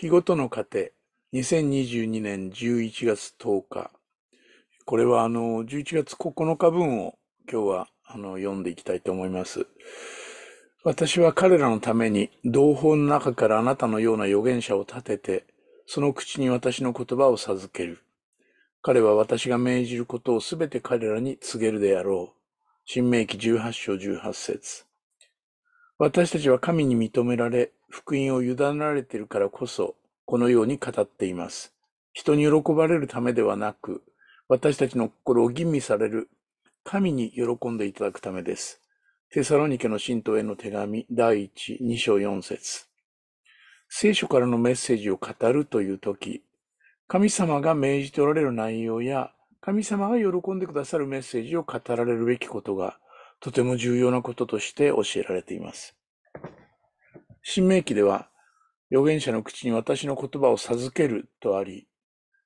日ごとの糧、2022年11月10日。これはあの、11月9日分を今日はあの読んでいきたいと思います。私は彼らのために同胞の中からあなたのような預言者を立てて、その口に私の言葉を授ける。彼は私が命じることをすべて彼らに告げるであろう。新明記18章18節私たちは神に認められ、福音を委ねられているからこそ、このように語っています。人に喜ばれるためではなく、私たちの心を吟味される、神に喜んでいただくためです。テサロニケの神徒への手紙第1、2章4節聖書からのメッセージを語るというとき、神様が命じておられる内容や、神様が喜んでくださるメッセージを語られるべきことが、とても重要なこととして教えられています。新明記では、預言者の口に私の言葉を授けるとあり、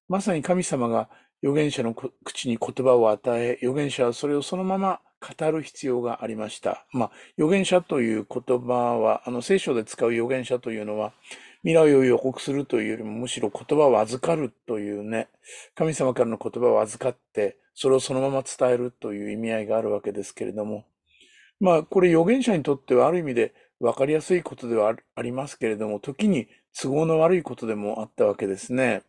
まさに神様が預言者の口に言葉を与え、預言者はそれをそのまま語る必要がありました。まあ、預言者という言葉は、あの、聖書で使う預言者というのは、未来を予告するというよりも、むしろ言葉を預かるというね、神様からの言葉を預かって、それをそのまま伝えるという意味合いがあるわけですけれども、まあ、これ預言者にとってはある意味で分かりやすいことではありますけれども、時に都合の悪いことでもあったわけですね。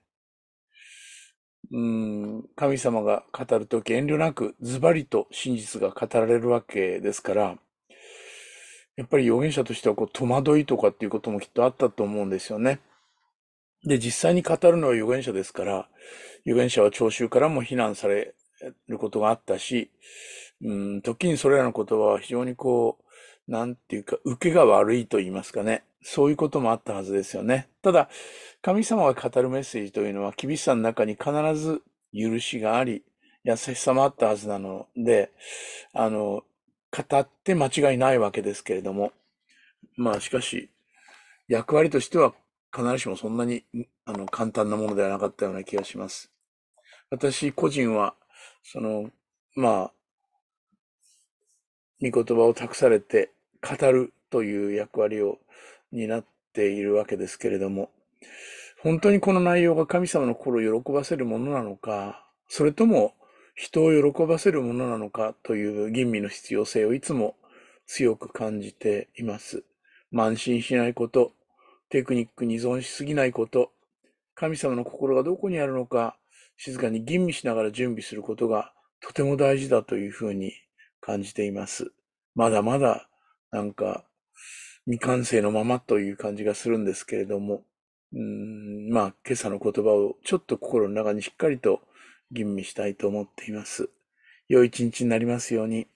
うん、神様が語るとき遠慮なくズバリと真実が語られるわけですから、やっぱり預言者としてはこう戸惑いとかっていうこともきっとあったと思うんですよね。で、実際に語るのは預言者ですから、預言者は聴衆からも非難されることがあったし、うん、時にそれらの言葉は非常にこう、なんていうか、受けが悪いと言いますかね。そういうこともあったはずですよね。ただ、神様が語るメッセージというのは、厳しさの中に必ず許しがあり、優しさもあったはずなので、あの、語って間違いないわけですけれども、まあしかし、役割としては必ずしもそんなにあの簡単なものではなかったような気がします。私個人は、その、まあ、御言葉を託されて、語るという役割を担っているわけですけれども、本当にこの内容が神様の心を喜ばせるものなのか、それとも人を喜ばせるものなのかという吟味の必要性をいつも強く感じています。慢心しないこと、テクニックに依存しすぎないこと、神様の心がどこにあるのか、静かに吟味しながら準備することがとても大事だというふうに感じています。まだまだなんか、未完成のままという感じがするんですけれども、うん、まあ、今朝の言葉をちょっと心の中にしっかりと吟味したいと思っています。良い一日になりますように。